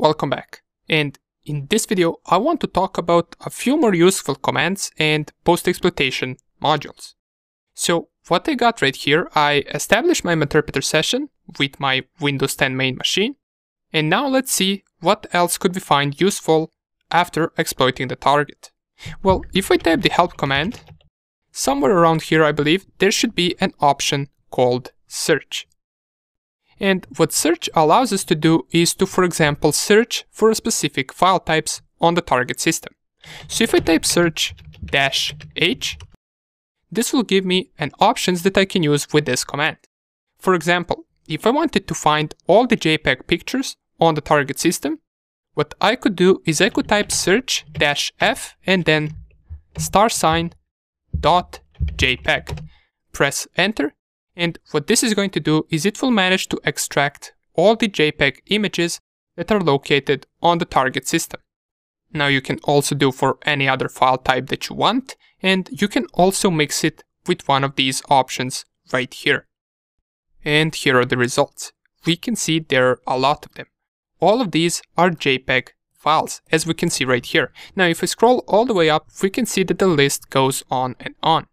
Welcome back. And in this video, I want to talk about a few more useful commands and post-exploitation modules. So what I got right here, I established my Metasploit session with my Windows 10 main machine. And now let's see what else could we find useful after exploiting the target. Well, if I type the help command, somewhere around here, I believe, there should be an option called search. And what search allows us to do is to, for example, search for specific file types on the target system. So if I type search dash h, this will give me an options that I can use with this command. For example, if I wanted to find all the JPEG pictures on the target system, what I could do is I could type search dash f and then star sign dot JPEG. Press enter and what this is going to do is it will manage to extract all the JPEG images that are located on the target system. Now you can also do for any other file type that you want, and you can also mix it with one of these options right here. And here are the results. We can see there are a lot of them. All of these are JPEG files, as we can see right here. Now if we scroll all the way up, we can see that the list goes on and on.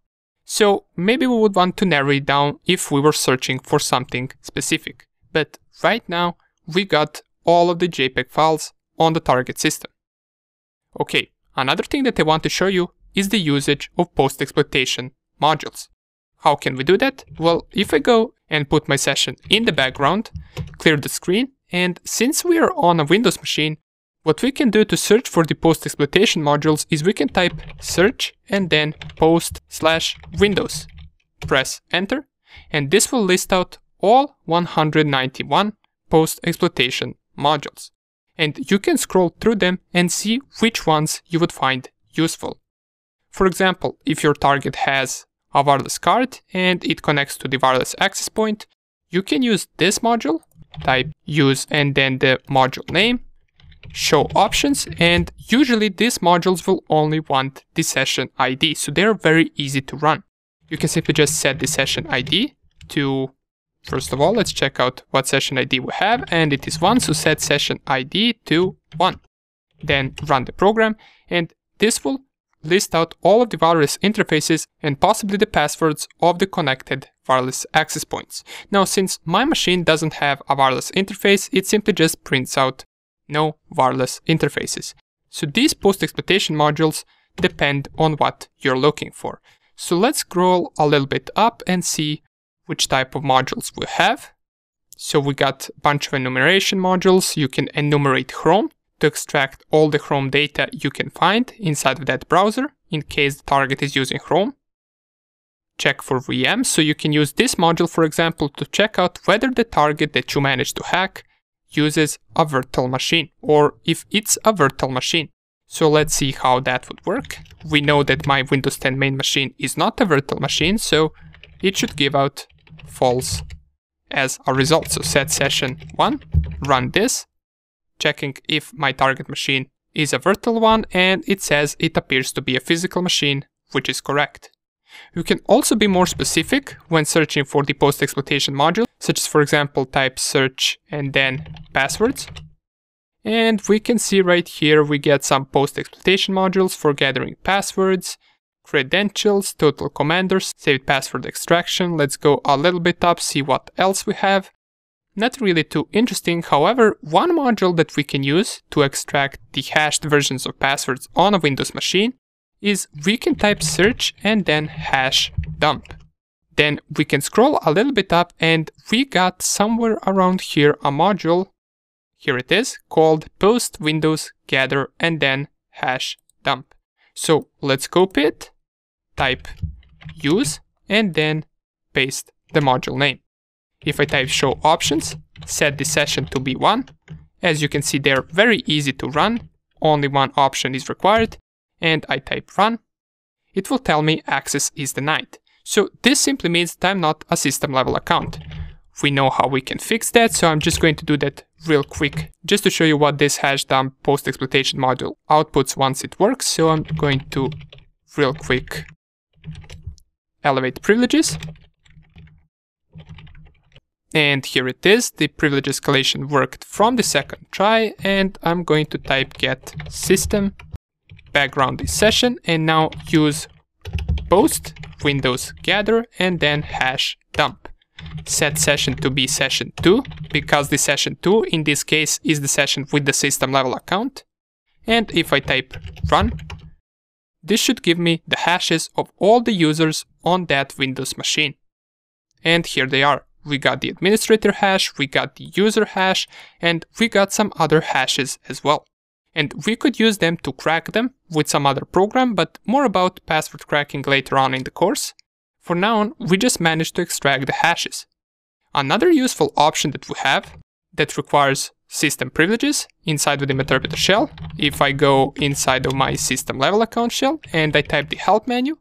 So maybe we would want to narrow it down if we were searching for something specific. But right now, we got all of the JPEG files on the target system. Okay, another thing that I want to show you is the usage of post-exploitation modules. How can we do that? Well, if I go and put my session in the background, clear the screen, and since we are on a Windows machine, what we can do to search for the post exploitation modules is we can type search and then post slash windows. Press enter and this will list out all 191 post exploitation modules. And you can scroll through them and see which ones you would find useful. For example, if your target has a wireless card and it connects to the wireless access point, you can use this module, type use and then the module name, show options and usually these modules will only want the session ID, so they're very easy to run. You can simply just set the session ID to, first of all, let's check out what session ID we have and it is 1, so set session ID to 1. Then run the program and this will list out all of the wireless interfaces and possibly the passwords of the connected wireless access points. Now, since my machine doesn't have a wireless interface, it simply just prints out no wireless interfaces. So these post-exploitation modules depend on what you're looking for. So let's scroll a little bit up and see which type of modules we have. So we got a bunch of enumeration modules. You can enumerate Chrome to extract all the Chrome data you can find inside of that browser in case the target is using Chrome. Check for VM. So you can use this module, for example, to check out whether the target that you managed to hack uses a virtual machine or if it's a virtual machine. So let's see how that would work. We know that my Windows 10 main machine is not a virtual machine, so it should give out false as a result. So set session 1, run this, checking if my target machine is a virtual one, and it says it appears to be a physical machine, which is correct. You can also be more specific when searching for the post exploitation module, such as for example type search and then passwords. And we can see right here we get some post exploitation modules for gathering passwords, credentials, total commanders, saved password extraction. Let's go a little bit up, see what else we have. Not really too interesting, however, one module that we can use to extract the hashed versions of passwords on a Windows machine is we can type search and then hash dump. Then we can scroll a little bit up and we got somewhere around here a module, here it is, called post windows gather and then hash dump. So let's copy it, type use and then paste the module name. If I type show options, set the session to be one. As you can see, they're very easy to run. Only one option is required and I type run, it will tell me access is denied. So this simply means that I'm not a system level account. We know how we can fix that, so I'm just going to do that real quick, just to show you what this hashdump post exploitation module outputs once it works. So I'm going to real quick elevate privileges. And here it is, the privilege escalation worked from the second try, and I'm going to type get system background this session and now use post windows gather and then hash dump set session to be session 2 because the session 2 in this case is the session with the system level account and if I type run this should give me the hashes of all the users on that Windows machine. And here they are. We got the administrator hash, we got the user hash, and we got some other hashes as well and we could use them to crack them with some other program, but more about password cracking later on in the course. For now, we just managed to extract the hashes. Another useful option that we have that requires system privileges inside of the Meterpreter shell, if I go inside of my system level account shell and I type the help menu,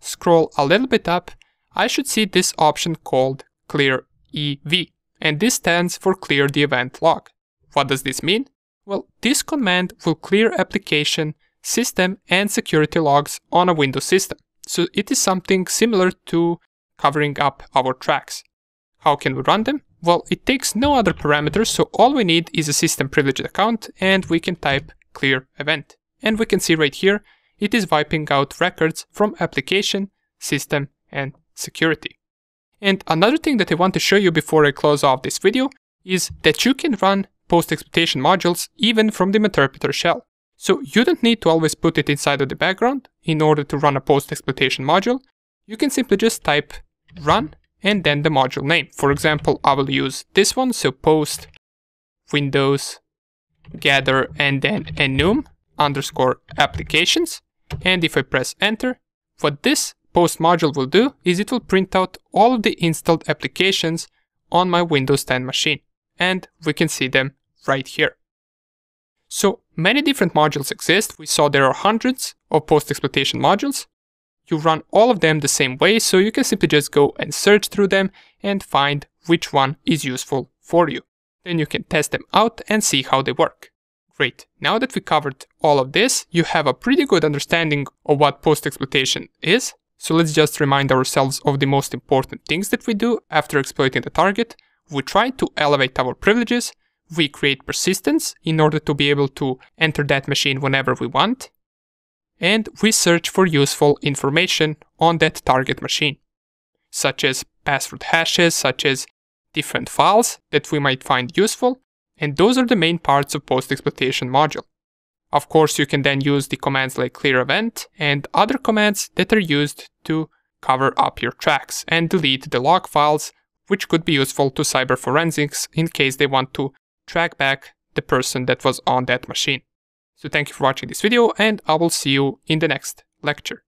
scroll a little bit up, I should see this option called clear EV, and this stands for clear the event log. What does this mean? Well, this command will clear application, system, and security logs on a Windows system. So it is something similar to covering up our tracks. How can we run them? Well, it takes no other parameters, so all we need is a system privileged account, and we can type clear event. And we can see right here, it is wiping out records from application, system, and security. And another thing that I want to show you before I close off this video is that you can run post exploitation modules even from the interpreter shell. So you don't need to always put it inside of the background in order to run a post exploitation module. You can simply just type run and then the module name. For example, I will use this one, so post windows gather and then enum underscore applications. And if I press enter, what this post module will do is it will print out all of the installed applications on my Windows 10 machine. And we can see them right here. So many different modules exist. We saw there are hundreds of post-exploitation modules. You run all of them the same way, so you can simply just go and search through them and find which one is useful for you. Then you can test them out and see how they work. Great, now that we covered all of this, you have a pretty good understanding of what post-exploitation is. So let's just remind ourselves of the most important things that we do after exploiting the target. We try to elevate our privileges, we create persistence in order to be able to enter that machine whenever we want, and we search for useful information on that target machine, such as password hashes, such as different files that we might find useful, and those are the main parts of post-exploitation module. Of course, you can then use the commands like clear event and other commands that are used to cover up your tracks and delete the log files, which could be useful to cyber forensics in case they want to track back the person that was on that machine. So thank you for watching this video and I will see you in the next lecture.